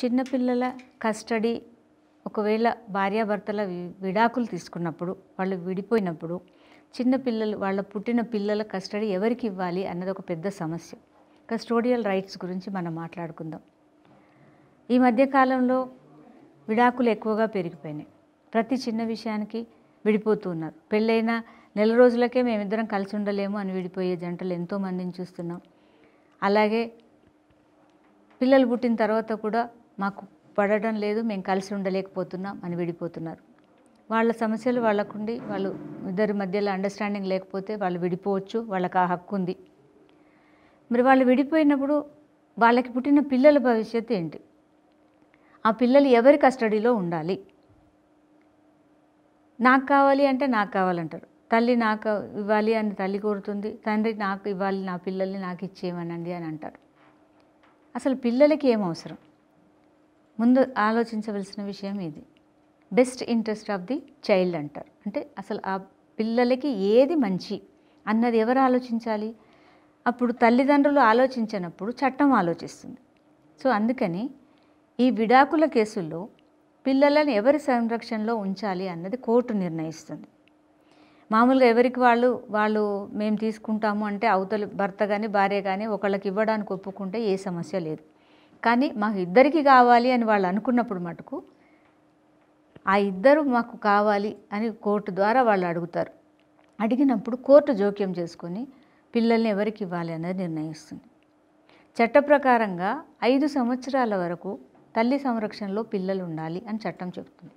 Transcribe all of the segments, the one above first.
చిన్నపిల్లల కస్టడీ ఒకవేళ భార్యాభర్తల విడాకులు తీసుకున్నప్పుడు వాళ్ళు విడిపోయినప్పుడు చిన్నపిల్లలు వాళ్ళ పుట్టిన పిల్లల కస్టడీ ఎవరికి ఇవ్వాలి అన్నది ఒక పెద్ద సమస్య కస్టోడియల్ రైట్స్ గురించి మనం మాట్లాడుకుందాం ఈ మధ్యకాలంలో విడాకులు ఎక్కువగా పెరిగిపోయినాయి ప్రతి చిన్న విషయానికి విడిపోతూ ఉన్నారు పెళ్ళైన నెల రోజులకే మేమిద్దరం కలిసి ఉండలేము అని విడిపోయే జంటలు ఎంతోమందిని చూస్తున్నాం అలాగే పిల్లలు పుట్టిన తర్వాత కూడా మాకు పడడం లేదు మేము కలిసి ఉండలేకపోతున్నాం అని విడిపోతున్నారు వాళ్ళ సమస్యలు వాళ్ళకుండి వాళ్ళు ఇద్దరి మధ్యలో అండర్స్టాండింగ్ లేకపోతే వాళ్ళు విడిపోవచ్చు వాళ్ళకి ఆ హక్కు ఉంది మరి వాళ్ళు విడిపోయినప్పుడు వాళ్ళకి పుట్టిన పిల్లల భవిష్యత్తు ఏంటి ఆ పిల్లలు ఎవరి కస్టడీలో ఉండాలి నాకు కావాలి అంటే నాకు కావాలంటారు తల్లి నాకు ఇవ్వాలి అని తల్లి కోరుతుంది తండ్రి నాకు ఇవ్వాలి నా పిల్లల్ని నాకు ఇచ్చేయమనండి అని అంటారు అసలు పిల్లలకి ఏం అవసరం ముందు ఆలోచించవలసిన విషయం ఇది best interest of the child అంటారు అంటే అసలు ఆ పిల్లలకి ఏది మంచి అన్నది ఎవరు ఆలోచించాలి అప్పుడు తల్లిదండ్రులు ఆలోచించినప్పుడు చట్టం ఆలోచిస్తుంది సో అందుకని ఈ విడాకుల కేసుల్లో పిల్లలను ఎవరి సంరక్షణలో ఉంచాలి అన్నది కోర్టు నిర్ణయిస్తుంది మామూలుగా ఎవరికి వాళ్ళు వాళ్ళు మేము తీసుకుంటాము అంటే అవతల భర్త కానీ భార్య కానీ ఒకళ్ళకి ఇవ్వడానికి ఒప్పుకుంటే ఏ సమస్య లేదు కానీ మాకు ఇద్దరికి కావాలి అని వాళ్ళు అనుకున్నప్పుడు మటుకు ఆ ఇద్దరు మాకు కావాలి అని కోర్టు ద్వారా వాళ్ళు అడుగుతారు అడిగినప్పుడు కోర్టు జోక్యం చేసుకొని పిల్లల్ని ఎవరికి ఇవ్వాలి అనేది నిర్ణయిస్తుంది చట్ట ప్రకారంగా ఐదు సంవత్సరాల వరకు తల్లి సంరక్షణలో పిల్లలు ఉండాలి అని చట్టం చెబుతుంది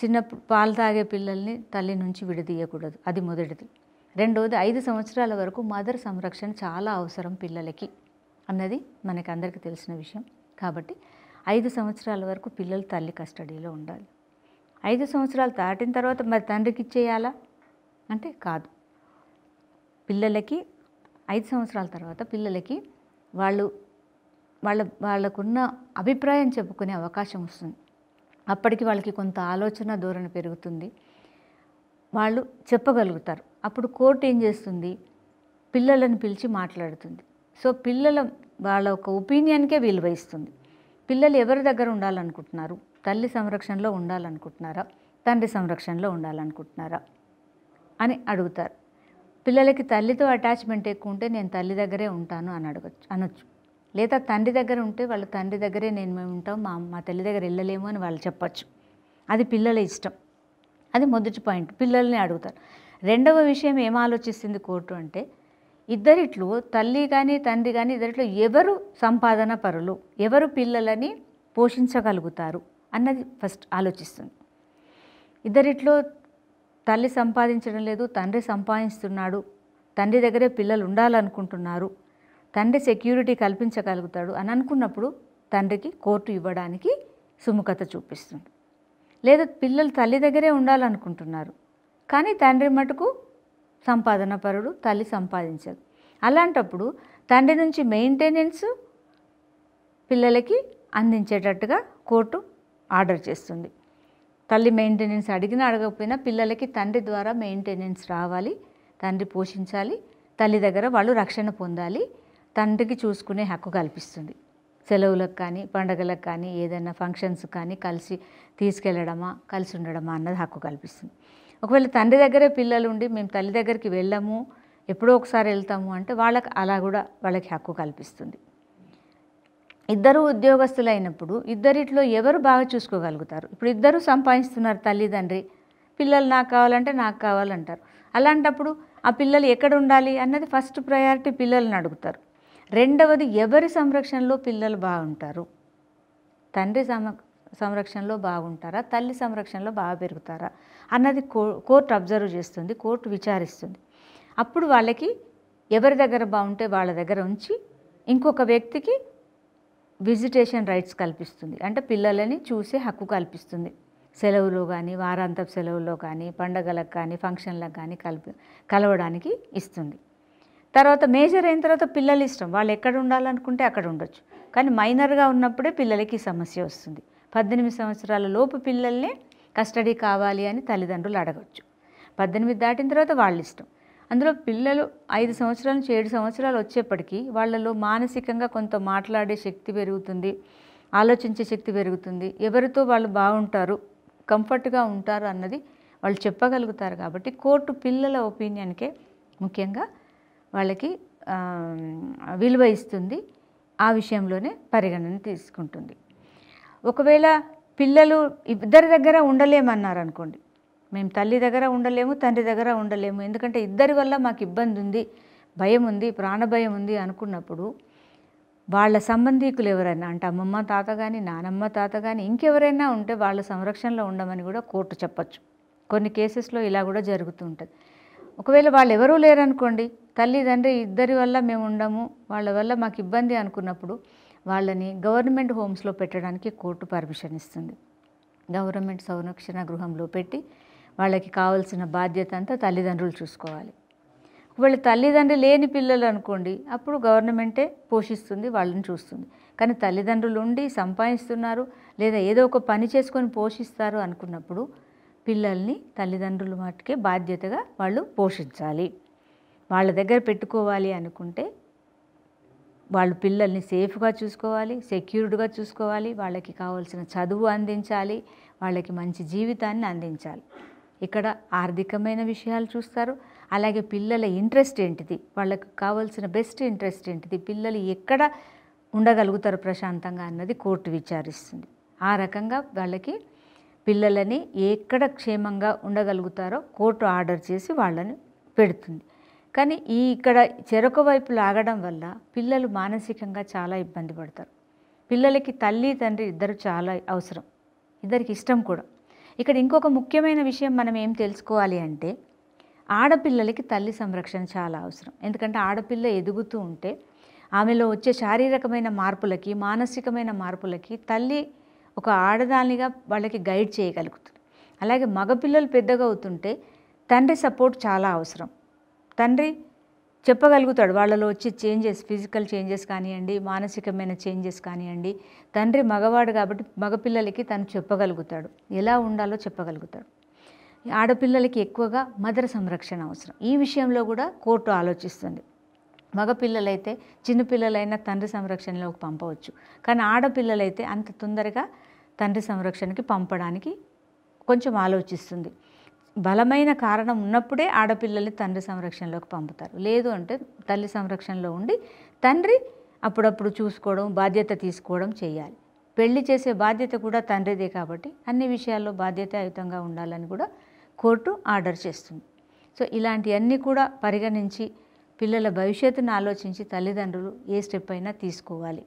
చిన్న పాలు తాగే పిల్లల్ని తల్లి నుంచి విడదీయకూడదు అది మొదటిది రెండవది ఐదు సంవత్సరాల వరకు మదర్ సంరక్షణ చాలా అవసరం పిల్లలకి అన్నది మనకు అందరికీ తెలిసిన విషయం కాబట్టి ఐదు సంవత్సరాల వరకు పిల్లలు తల్లి కస్టడీలో ఉండాలి ఐదు సంవత్సరాలు దాటిన తర్వాత మరి తండ్రికి ఇచ్చేయాలా అంటే కాదు పిల్లలకి ఐదు సంవత్సరాల తర్వాత పిల్లలకి వాళ్ళు వాళ్ళ వాళ్ళకున్న అభిప్రాయం చెప్పుకునే అవకాశం వస్తుంది అప్పటికి వాళ్ళకి కొంత ఆలోచన ధోరణి పెరుగుతుంది వాళ్ళు చెప్పగలుగుతారు అప్పుడు కోర్టు ఏం చేస్తుంది పిల్లలను పిలిచి మాట్లాడుతుంది సో పిల్లల వాళ్ళ ఒక ఒపీనియన్కే విలువ ఇస్తుంది పిల్లలు ఎవరి దగ్గర ఉండాలనుకుంటున్నారు తల్లి సంరక్షణలో ఉండాలనుకుంటున్నారా తండ్రి సంరక్షణలో ఉండాలనుకుంటున్నారా అని అడుగుతారు పిల్లలకి తల్లితో అటాచ్మెంట్ ఎక్కువ ఉంటే నేను తల్లి దగ్గరే ఉంటాను అని అడగచ్చు అనొచ్చు లేదా తండ్రి దగ్గర ఉంటే వాళ్ళ తండ్రి దగ్గరే నేను మేము ఉంటాం మా మా తల్లి దగ్గర వెళ్ళలేము అని వాళ్ళు చెప్పచ్చు అది పిల్లల ఇష్టం అది మొదటి పాయింట్ పిల్లల్ని అడుగుతారు రెండవ విషయం ఏం ఆలోచిస్తుంది కోర్టు అంటే ఇద్దరిట్లో తల్లి కానీ తండ్రి కానీ ఇద్దరిట్లో ఎవరు సంపాదన పరులు ఎవరు పిల్లలని పోషించగలుగుతారు అన్నది ఫస్ట్ ఆలోచిస్తుంది ఇద్దరిట్లో తల్లి సంపాదించడం లేదు తండ్రి సంపాదిస్తున్నాడు తండ్రి దగ్గరే పిల్లలు ఉండాలనుకుంటున్నారు తండ్రి సెక్యూరిటీ కల్పించగలుగుతాడు అని అనుకున్నప్పుడు తండ్రికి కోర్టు ఇవ్వడానికి సుముఖత చూపిస్తుంది లేదా పిల్లలు తల్లి దగ్గరే ఉండాలనుకుంటున్నారు కానీ తండ్రి మటుకు సంపాదన పరుడు తల్లి సంపాదించదు అలాంటప్పుడు తండ్రి నుంచి మెయింటెనెన్స్ పిల్లలకి అందించేటట్టుగా కోర్టు ఆర్డర్ చేస్తుంది తల్లి మెయింటెనెన్స్ అడిగినా అడగకపోయినా పిల్లలకి తండ్రి ద్వారా మెయింటెనెన్స్ రావాలి తండ్రి పోషించాలి తల్లి దగ్గర వాళ్ళు రక్షణ పొందాలి తండ్రికి చూసుకునే హక్కు కల్పిస్తుంది సెలవులకు కానీ పండగలకు కానీ ఏదైనా ఫంక్షన్స్ కానీ కలిసి తీసుకెళ్లడమా కలిసి ఉండడమా అన్నది హక్కు కల్పిస్తుంది ఒకవేళ తండ్రి దగ్గరే పిల్లలు ఉండి మేము తల్లి దగ్గరికి వెళ్ళము ఎప్పుడో ఒకసారి వెళ్తాము అంటే వాళ్ళకి అలా కూడా వాళ్ళకి హక్కు కల్పిస్తుంది ఇద్దరు ఉద్యోగస్తులైనప్పుడు ఇద్దరిట్లో ఎవరు బాగా చూసుకోగలుగుతారు ఇప్పుడు ఇద్దరు సంపాదిస్తున్నారు తల్లిదండ్రి పిల్లలు నాకు కావాలంటే నాకు కావాలంటారు అలాంటప్పుడు ఆ పిల్లలు ఎక్కడ ఉండాలి అన్నది ఫస్ట్ ప్రయారిటీ పిల్లలను అడుగుతారు రెండవది ఎవరి సంరక్షణలో పిల్లలు బాగుంటారు తండ్రి సమ సంరక్షణలో బాగుంటారా తల్లి సంరక్షణలో బాగా పెరుగుతారా అన్నది కోర్టు అబ్జర్వ్ చేస్తుంది కోర్టు విచారిస్తుంది అప్పుడు వాళ్ళకి ఎవరి దగ్గర బాగుంటే వాళ్ళ దగ్గర ఉంచి ఇంకొక వ్యక్తికి విజిటేషన్ రైట్స్ కల్పిస్తుంది అంటే పిల్లలని చూసే హక్కు కల్పిస్తుంది సెలవులో కానీ వారాంతపు సెలవుల్లో కానీ పండగలకు కానీ ఫంక్షన్లకు కానీ కలిపి కలవడానికి ఇస్తుంది తర్వాత మేజర్ అయిన తర్వాత పిల్లలు ఇష్టం వాళ్ళు ఎక్కడ ఉండాలనుకుంటే అక్కడ ఉండొచ్చు కానీ మైనర్గా ఉన్నప్పుడే పిల్లలకి సమస్య వస్తుంది పద్దెనిమిది సంవత్సరాల లోపు పిల్లల్ని కస్టడీ కావాలి అని తల్లిదండ్రులు అడగచ్చు పద్దెనిమిది దాటిన తర్వాత వాళ్ళ ఇష్టం అందులో పిల్లలు ఐదు సంవత్సరాల నుంచి ఏడు సంవత్సరాలు వచ్చేప్పటికీ వాళ్ళలో మానసికంగా కొంత మాట్లాడే శక్తి పెరుగుతుంది ఆలోచించే శక్తి పెరుగుతుంది ఎవరితో వాళ్ళు బాగుంటారు కంఫర్ట్గా ఉంటారు అన్నది వాళ్ళు చెప్పగలుగుతారు కాబట్టి కోర్టు పిల్లల ఒపీనియన్కే ముఖ్యంగా వాళ్ళకి విలువ ఇస్తుంది ఆ విషయంలోనే పరిగణన తీసుకుంటుంది ఒకవేళ పిల్లలు ఇద్దరి దగ్గర ఉండలేమన్నారు అనుకోండి మేము తల్లి దగ్గర ఉండలేము తండ్రి దగ్గర ఉండలేము ఎందుకంటే ఇద్దరి వల్ల మాకు ఇబ్బంది ఉంది భయం ఉంది ప్రాణభయం ఉంది అనుకున్నప్పుడు వాళ్ళ సంబంధీకులు ఎవరైనా అంటే అమ్మమ్మ తాత కానీ నానమ్మ తాత కానీ ఇంకెవరైనా ఉంటే వాళ్ళ సంరక్షణలో ఉండమని కూడా కోర్టు చెప్పచ్చు కొన్ని కేసెస్లో ఇలా కూడా జరుగుతూ ఉంటుంది ఒకవేళ వాళ్ళు ఎవరూ లేరనుకోండి తల్లిదండ్రి ఇద్దరి వల్ల మేము ఉండము వాళ్ళ వల్ల మాకు ఇబ్బంది అనుకున్నప్పుడు వాళ్ళని గవర్నమెంట్ హోమ్స్లో పెట్టడానికి కోర్టు పర్మిషన్ ఇస్తుంది గవర్నమెంట్ సంరక్షణ గృహంలో పెట్టి వాళ్ళకి కావాల్సిన బాధ్యత అంతా తల్లిదండ్రులు చూసుకోవాలి ఒకవేళ తల్లిదండ్రులు లేని పిల్లలు అనుకోండి అప్పుడు గవర్నమెంటే పోషిస్తుంది వాళ్ళని చూస్తుంది కానీ తల్లిదండ్రులు ఉండి సంపాదిస్తున్నారు లేదా ఏదో ఒక పని చేసుకొని పోషిస్తారు అనుకున్నప్పుడు పిల్లల్ని తల్లిదండ్రులు మటుకే బాధ్యతగా వాళ్ళు పోషించాలి వాళ్ళ దగ్గర పెట్టుకోవాలి అనుకుంటే వాళ్ళు పిల్లల్ని సేఫ్గా చూసుకోవాలి సెక్యూర్డ్గా చూసుకోవాలి వాళ్ళకి కావాల్సిన చదువు అందించాలి వాళ్ళకి మంచి జీవితాన్ని అందించాలి ఇక్కడ ఆర్థికమైన విషయాలు చూస్తారు అలాగే పిల్లల ఇంట్రెస్ట్ ఏంటిది వాళ్ళకి కావాల్సిన బెస్ట్ ఇంట్రెస్ట్ ఏంటిది పిల్లలు ఎక్కడ ఉండగలుగుతారు ప్రశాంతంగా అన్నది కోర్టు విచారిస్తుంది ఆ రకంగా వాళ్ళకి పిల్లలని ఎక్కడ క్షేమంగా ఉండగలుగుతారో కోర్టు ఆర్డర్ చేసి వాళ్ళని పెడుతుంది కానీ ఈ ఇక్కడ చెరొక వైపు లాగడం వల్ల పిల్లలు మానసికంగా చాలా ఇబ్బంది పడతారు పిల్లలకి తల్లి తండ్రి ఇద్దరు చాలా అవసరం ఇద్దరికి ఇష్టం కూడా ఇక్కడ ఇంకొక ముఖ్యమైన విషయం మనం ఏం తెలుసుకోవాలి అంటే ఆడపిల్లలకి తల్లి సంరక్షణ చాలా అవసరం ఎందుకంటే ఆడపిల్ల ఎదుగుతూ ఉంటే ఆమెలో వచ్చే శారీరకమైన మార్పులకి మానసికమైన మార్పులకి తల్లి ఒక ఆడదానిగా వాళ్ళకి గైడ్ చేయగలుగుతుంది అలాగే మగపిల్లలు పెద్దగా అవుతుంటే తండ్రి సపోర్ట్ చాలా అవసరం తండ్రి చెప్పగలుగుతాడు వాళ్ళలో వచ్చి చేంజెస్ ఫిజికల్ చేంజెస్ కానివ్వండి మానసికమైన చేంజెస్ కానివ్వండి తండ్రి మగవాడు కాబట్టి మగపిల్లలకి తను చెప్పగలుగుతాడు ఎలా ఉండాలో చెప్పగలుగుతాడు ఆడపిల్లలకి ఎక్కువగా మదర్ సంరక్షణ అవసరం ఈ విషయంలో కూడా కోర్టు ఆలోచిస్తుంది మగపిల్లలైతే చిన్నపిల్లలైనా తండ్రి సంరక్షణలోకి పంపవచ్చు కానీ ఆడపిల్లలైతే అంత తొందరగా తండ్రి సంరక్షణకి పంపడానికి కొంచెం ఆలోచిస్తుంది బలమైన కారణం ఉన్నప్పుడే ఆడపిల్లల్ని తండ్రి సంరక్షణలోకి పంపుతారు లేదు అంటే తల్లి సంరక్షణలో ఉండి తండ్రి అప్పుడప్పుడు చూసుకోవడం బాధ్యత తీసుకోవడం చేయాలి పెళ్లి చేసే బాధ్యత కూడా తండ్రిదే కాబట్టి అన్ని విషయాల్లో బాధ్యతాయుతంగా ఉండాలని కూడా కోర్టు ఆర్డర్ చేస్తుంది సో ఇలాంటివన్నీ కూడా పరిగణించి పిల్లల భవిష్యత్తును ఆలోచించి తల్లిదండ్రులు ఏ స్టెప్ అయినా తీసుకోవాలి